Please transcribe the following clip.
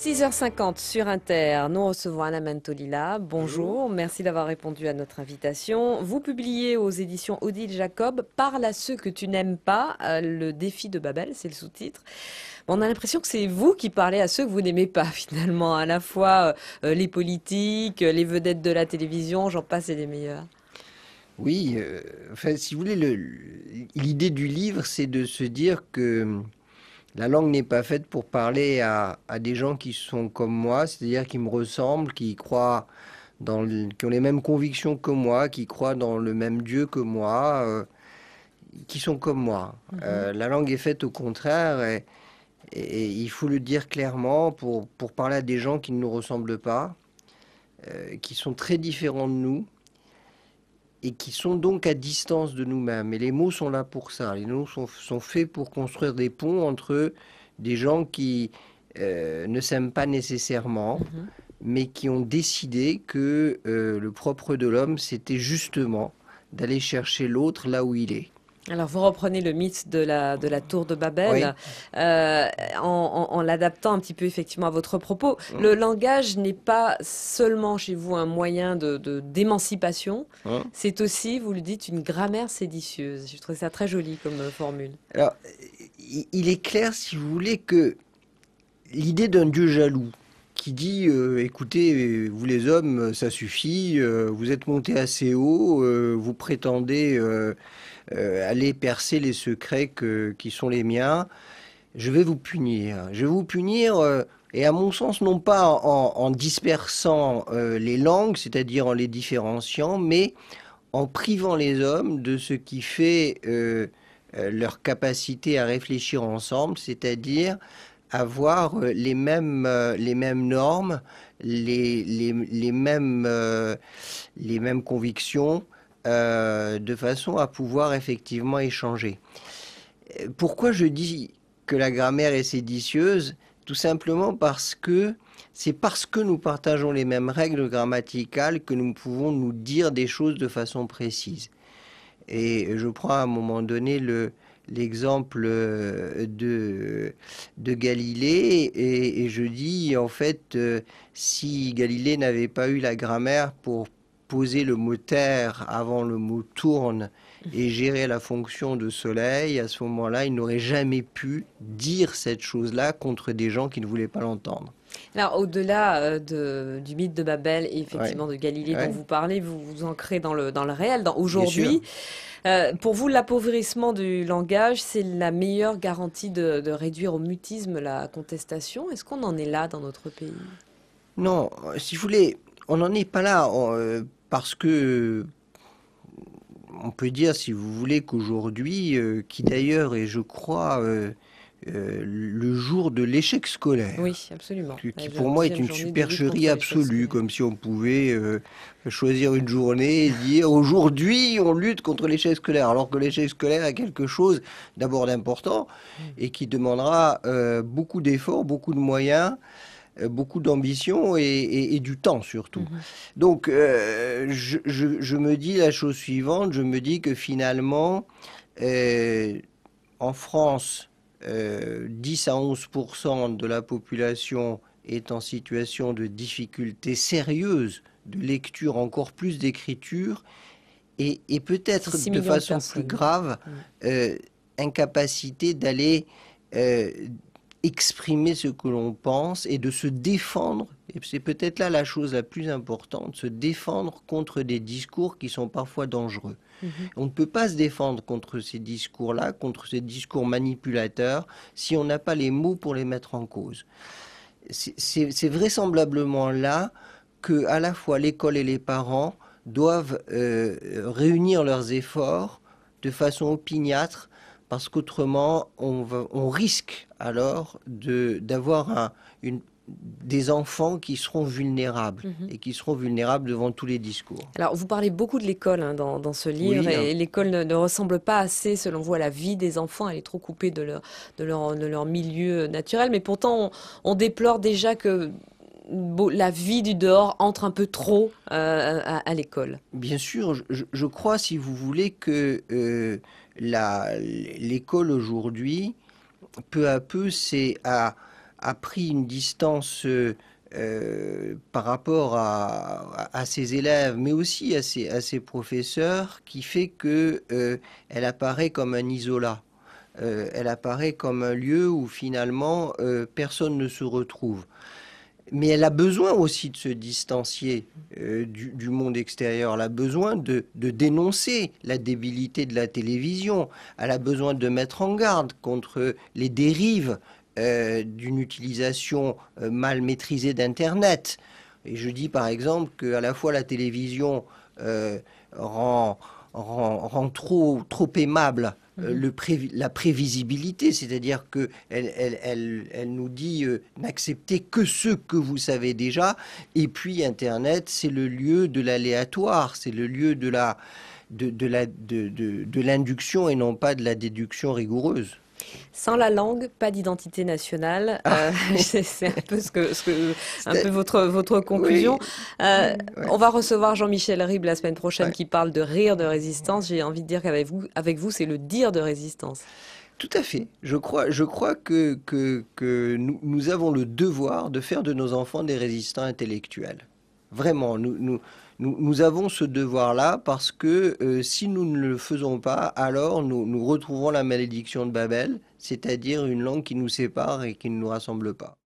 6h50 sur Inter, nous recevons Anna Mantolila. Bonjour, merci d'avoir répondu à notre invitation. Vous publiez aux éditions Odile Jacob Parle à ceux que tu n'aimes pas, euh, le défi de Babel, c'est le sous-titre. On a l'impression que c'est vous qui parlez à ceux que vous n'aimez pas finalement, à la fois euh, euh, les politiques, les vedettes de la télévision, j'en passe et les meilleurs. Oui, enfin, si vous voulez, l'idée du livre, c'est de se dire que la langue n'est pas faite pour parler à, des gens qui sont comme moi, c'est-à-dire qui me ressemblent, qui croient dans qui ont les mêmes convictions que moi, qui croient dans le même Dieu que moi, euh, qui sont comme moi. Mhm. Euh, la langue est faite au contraire, et, il faut le dire clairement pour, parler à des gens qui ne nous ressemblent pas, euh, qui sont très différents de nous, et qui sont donc à distance de nous-mêmes. Et les mots sont là pour ça. Les mots sont, faits pour construire des ponts entre des gens qui euh, ne s'aiment pas nécessairement, mhm. mais qui ont décidé que euh, le propre de l'homme, c'était justement d'aller chercher l'autre là où il est. Alors vous reprenez le mythe de la, de la tour de Babel euh, en, l'adaptant un petit peu effectivement à votre propos. Mm. Le langage n'est pas seulement chez vous un moyen de, d'émancipation, mm. c'est aussi, vous le dites, une grammaire séditieuse. Je trouve ça très joli comme euh, formule. Alors il est clair, si vous voulez, que l'idée d'un Dieu jaloux, qui dit euh, écoutez, vous les hommes, ça suffit, vous êtes montés assez haut, vous prétendez euh, aller percer les secrets qui sont les miens, je vais vous punir. Je vais vous punir, euh, et à mon sens, non pas en, dispersant euh, les langues, c'est-à-dire en les différenciant, mais en privant les hommes de ce qui fait leur capacité à réfléchir ensemble, c'est-à-dire avoir les mêmes, les mêmes normes, les, les mêmes convictions, euh, de façon à pouvoir effectivement échanger. Euh, pourquoi je dis que la grammaire est séditieuse Tout simplement parce que c'est parce que nous partageons les mêmes règles grammaticales que nous pouvons nous dire des choses de façon précise. Et je prends à un moment donné le, l'exemple euh, de, de, Galilée et, je dis en fait si Galilée n'avait pas eu la grammaire pour poser le mot terre avant le mot tourne et mhm. gérer la fonction de soleil, à ce moment-là, il n'aurait jamais pu dire cette chose-là contre des gens qui ne voulaient pas l'entendre. Alors, au-delà euh, du mythe de Babel et effectivement de Galilée dont vous parlez, vous vous ancrez dans le, dans le réel, dans aujourd'hui. Euh, pour vous, l'appauvrissement du langage, c'est la meilleure garantie de, réduire au mutisme la contestation. Est-ce qu'on en est là dans notre pays Non, euh, si vous voulez, on n'en est pas là parce que on peut dire, si vous voulez, qu'aujourd'hui, euh, qui d'ailleurs est, je crois, euh, euh, le jour de l'échec scolaire. Oui, absolument. Qui, qui pour moi est une supercherie absolue, comme si on pouvait choisir une journée et dire aujourd'hui on lutte contre l'échec scolaire, alors que l'échec scolaire est quelque chose d'abord d'important et qui demandera beaucoup d'efforts, beaucoup de moyens. Euh, beaucoup d'ambition et, du temps surtout. Mhm. Donc euh, je, me dis la chose suivante, je me dis que finalement, euh, en France, 10 à 11 de la population est en situation de difficulté sérieuse de lecture, encore plus d'écriture, et, peut-être de façon plus grave, incapacité d'aller exprimer ce que l'on pense et de se défendre, et c'est peut-être là la chose la plus importante, se défendre contre des discours qui sont parfois dangereux. Mhm. On ne peut pas se défendre contre ces discours-là, contre ces discours manipulateurs, si on n'a pas les mots pour les mettre en cause. C'est vraisemblablement là que à la fois l'école et les parents doivent euh, réunir leurs efforts de façon opiniâtre parce qu'autrement, on, on, risque alors d'avoir des enfants qui seront vulnérables mhm. et qui seront vulnérables devant tous les discours. Alors, vous parlez beaucoup de l'école hein, dans, ce livre et l'école ne, ressemble pas assez, selon vous, à la vie des enfants. Elle est trop coupée de leur, leur, milieu naturel. Mais pourtant, on, déplore déjà que la vie du dehors entre un peu trop euh, à, l'école. Bien sûr, je, crois, si vous voulez, que euh, l'école aujourd'hui, peu à peu, a, a, pris une distance euh, euh, par rapport à, ses élèves, mais aussi à ses, professeurs, qui fait qu'elle euh, apparaît comme un isolat. elle apparaît comme un lieu où finalement personne ne se retrouve mais elle a besoin aussi de se distancier euh, du, monde extérieur, elle a besoin de, dénoncer la débilité de la télévision, elle a besoin de mettre en garde contre les dérives euh, d'une utilisation euh, mal maîtrisée d'Internet. Et je dis par exemple qu'à la fois la télévision rend, rend, rend, trop, trop aimable Mhm. Euh, la prévisibilité, c'est-à-dire que elle, nous dit euh, n'acceptez que ce que vous savez déjà, et puis Internet, c'est le lieu de l'aléatoire, c'est le lieu de la de, de l'induction de, et non pas de la déduction rigoureuse. Sans la langue, pas d'identité nationale. Ah. Euh, c'est un peu, votre, votre conclusion. Euh, on va recevoir Jean-Michel Ribes la semaine prochaine qui parle de rire de résistance. J'ai envie de dire qu'avec vous, avec vous c'est le dire de résistance. Tout à fait. Je crois, je crois que, que, nous, avons le devoir de faire de nos enfants des résistants intellectuels. Vraiment, nous nous, avons ce devoir-là parce que euh, si nous ne le faisons pas, alors nous, nous retrouvons la malédiction de Babel, c'est-à-dire une langue qui nous sépare et qui ne nous rassemble pas.